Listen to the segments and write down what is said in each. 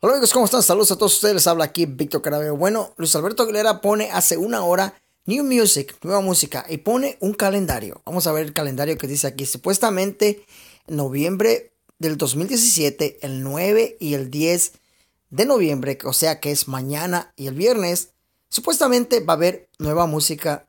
Hola amigos, ¿cómo están? Saludos a todos ustedes, les habla aquí Víctor Carabeo. Bueno, Luis Alberto Aguilera pone hace una hora New Music, nueva música, y pone un calendario. Vamos a ver el calendario que dice aquí. Supuestamente, noviembre del 2017, el 9 y el 10 de noviembre, o sea que es mañana y el viernes, supuestamente va a haber nueva música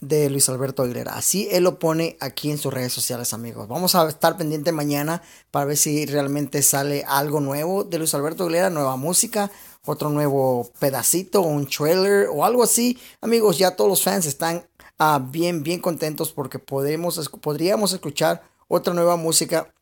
de Luis Alberto Aguilera. Así él lo pone aquí en sus redes sociales, amigos. Vamos a estar pendiente mañana para ver si realmente sale algo nuevo de Luis Alberto Aguilera, nueva música, otro nuevo pedacito, un trailer o algo así. Amigos, ya todos los fans están ah, bien, bien contentos porque podemos, podríamos escuchar otra nueva música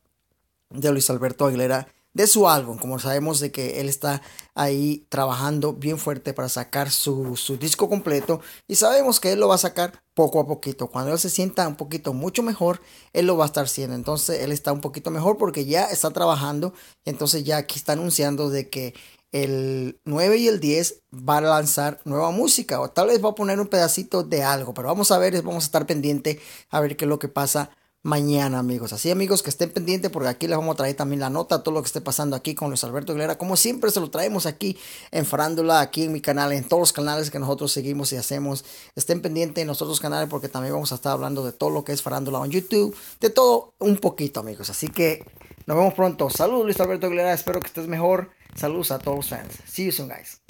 de Luis Alberto Aguilera de su álbum. Como sabemos de que él está ahí trabajando bien fuerte para sacar su, disco completo y sabemos que él lo va a sacar poco a poquito. Cuando él se sienta un poquito mucho mejor, él lo va a estar haciendo. Entonces él está un poquito mejor porque ya está trabajando entonces ya aquí está anunciando de que el 9 y el 10 va a lanzar nueva música o tal vez va a poner un pedacito de algo, pero vamos a ver, vamos a estar pendiente a ver qué es lo que pasa mañana, amigos. Así, amigos, que estén pendientes porque aquí les vamos a traer también la nota, todo lo que esté pasando aquí con Luis Alberto Aguilera. Como siempre, se lo traemos aquí en Farándula, aquí en mi canal, en todos los canales que nosotros seguimos y hacemos. Estén pendientes en otros canales porque también vamos a estar hablando de todo lo que es Farándula en YouTube, de todo un poquito, amigos. Así que nos vemos pronto. Saludos, Luis Alberto Aguilera. Espero que estés mejor. Saludos a todos los fans. See you soon, guys.